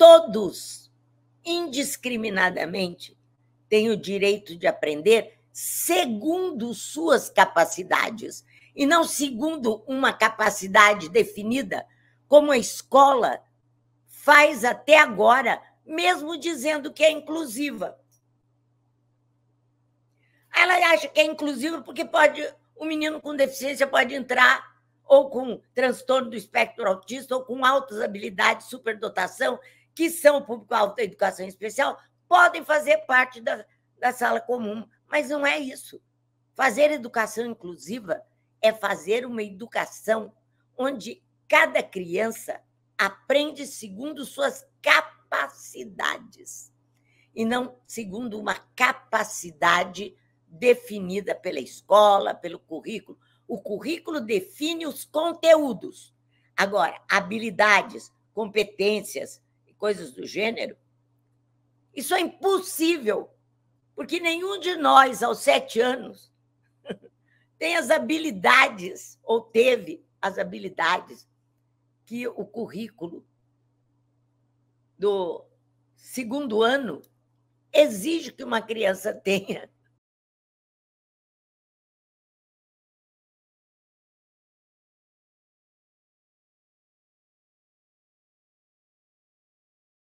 todos, indiscriminadamente, têm o direito de aprender segundo suas capacidades e não segundo uma capacidade definida, como a escola faz até agora, mesmo dizendo que é inclusiva. Ela acha que é inclusiva porque pode o menino com deficiência pode entrar ou com transtorno do espectro autista ou com altas habilidades, superdotação, que são o público-alvo da educação especial, podem fazer parte da, da sala comum, mas não é isso. Fazer educação inclusiva é fazer uma educação onde cada criança aprende segundo suas capacidades e não segundo uma capacidade definida pela escola, pelo currículo. O currículo define os conteúdos. Agora, habilidades, competências, coisas do gênero. Isso é impossível, porque nenhum de nós, aos sete anos, tem as habilidades, ou teve as habilidades, que o currículo do segundo ano exige que uma criança tenha